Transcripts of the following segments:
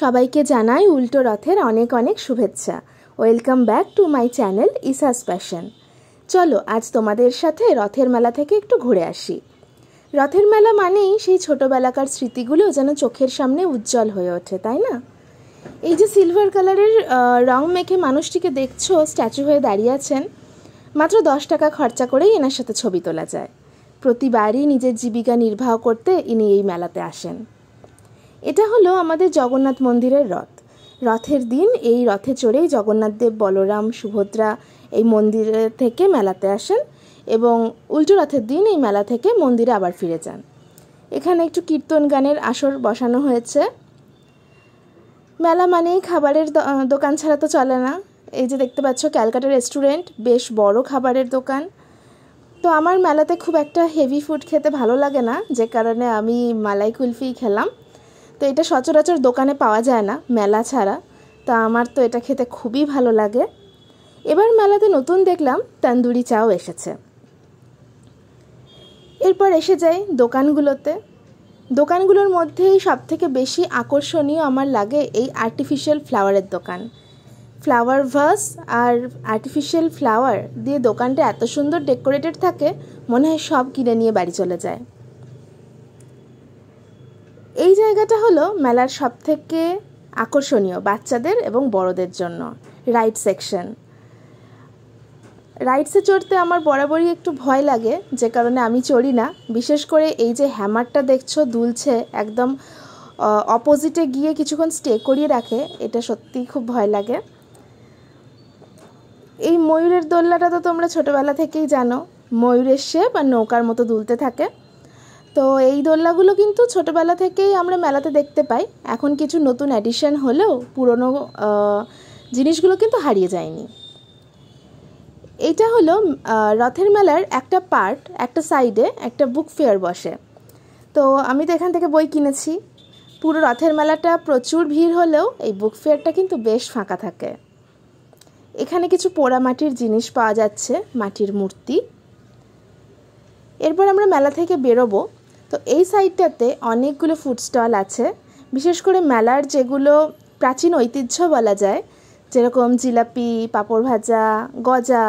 সবাইকে জানাই উল্টো রথের অনেক অনেক শুভেচ্ছা welcome back to my channel Isha's passion চলো আজ তোমাদের সাথে রথের মেলা থেকে একটু ঘুরে আসি রথের মেলা মানেই সেই ছোটোবেলাকার স্মৃতিগুলো যেন চোখের সামনে উজ্জ্বল হয়ে ওঠে তাই না এই যে সিলভার কালারের রং মেখে মানুষটিকে দেখছো স্ট্যাচু হয়ে দাঁড়িয়ে আছেন মাত্র দশ টাকা খরচা করেই এনার সাথে ছবি তোলা যায় প্রতিবারই নিজের জীবিকা নির্বাহ করতে ইনি এই মেলাতে আসেন এটা হলো আমাদের জগন্নাথ মন্দিরের রথ রথের দিন এই রথে চড়েই জগন্নাথদেব বলরাম সুভদ্রা এই মন্দিরে থেকে মেলাতে আসেন এবং উল্টো রথের দিন এই মেলা থেকে মন্দিরে আবার ফিরে যান এখানে একটু কীর্তন গানের আসর বসানো হয়েছে মেলা মানেই খাবারের দোকান ছাড়া তো চলে না এই যে দেখতে পাচ্ছ ক্যালকাটা রেস্টুরেন্ট বেশ বড় খাবারের দোকান তো আমার মেলাতে খুব একটা হেভি ফুড খেতে ভালো লাগে না যে কারণে আমি মালাই কুলফি খেলাম তো এটা সচরাচর দোকানে পাওয়া যায় না মেলা ছাড়া তা আমার তো এটা খেতে খুবই ভালো লাগে এবার মেলাতে নতুন দেখলাম তান্দুরি চাও এসেছে এরপর এসে যাই দোকানগুলোতে দোকানগুলোর মধ্যেই সবথেকে বেশি আকর্ষণীয় আমার লাগে এই আর্টিফিশিয়াল ফ্লাওয়ারের দোকান ফ্লাওয়ার ভাস আর আর্টিফিশিয়াল ফ্লাওয়ার দিয়ে দোকানটা এত সুন্দর ডেকোরেটেড থাকে মনে হয় সব কিনে নিয়ে বাড়ি চলে যায় জায়গাটা হলো মেলার সবথেকে আকর্ষণীয় বাচ্চাদের এবং বড়দের জন্য রাইড সেকশন রাইডসে চড়তে আমার বরাবরই একটু ভয় লাগে যে কারণে আমি চড়ি না বিশেষ করে এই যে হ্যামারটা দেখছো দুলছে একদম অপোজিটে গিয়ে কিছুক্ষণ স্টে করিয়ে রাখে এটা সত্যি খুব ভয় লাগে এই ময়ূরের দোল্লাটা তো তোমরা ছোটোবেলা থেকেই জানো ময়ূরের শেপ আর নৌকার মতো দুলতে থাকে তো এই দোলনাগুলো কিন্তু ছোটোবেলা থেকেই আমরা মেলাতে দেখতে পাই এখন কিছু নতুন অ্যাডিশন হলেও পুরনো জিনিসগুলো কিন্তু হারিয়ে যায়নি এটা হলো রথের মেলার একটা পার্ট একটা সাইডে একটা বুক ফেয়ার বসে তো আমি তো এখান থেকে বই কিনেছি পুরো রথের মেলাটা প্রচুর ভিড় হলেও এই বুক ফেয়ারটা কিন্তু বেশ ফাঁকা থাকে এখানে কিছু পোড়ামাটির জিনিস পাওয়া যাচ্ছে মাটির মূর্তি এরপর আমরা মেলা থেকে বেরোবো তো এই সাইডটাতে অনেকগুলো ফুড স্টল আছে বিশেষ করে মেলার যেগুলো প্রাচীন ঐতিহ্য বলা যায় যেরকম জিলাপি পাঁপড় ভাজা গজা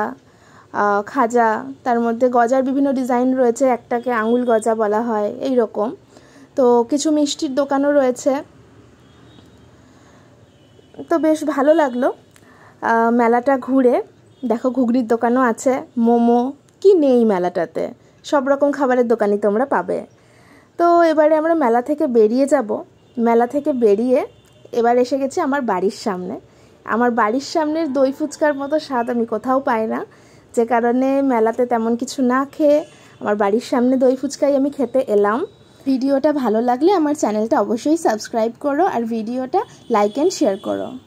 খাজা তার মধ্যে গজার বিভিন্ন ডিজাইন রয়েছে একটাকে আঙুল গজা বলা হয় এই রকম তো কিছু মিষ্টির দোকানও রয়েছে তো বেশ ভালো লাগলো মেলাটা ঘুরে দেখো ঘুগনির দোকানও আছে মোমো কি নেই মেলাটাতে সব রকম খাবারের দোকানই তোমরা পাবে তো এবারে আমরা মেলা থেকে বেরিয়ে যাব মেলা থেকে বেরিয়ে এবার এসে গেছি আমার বাড়ির সামনে আমার বাড়ির সামনের দই ফুচকার মতো স্বাদ আমি কোথাও পাই না যে কারণে মেলাতে তেমন কিছু না খেয়ে আমার বাড়ির সামনে দই ফুচকাই আমি খেতে এলাম ভিডিওটা ভালো লাগলে আমার চ্যানেলটা অবশ্যই সাবস্ক্রাইব করো আর ভিডিওটা লাইক অ্যান্ড শেয়ার করো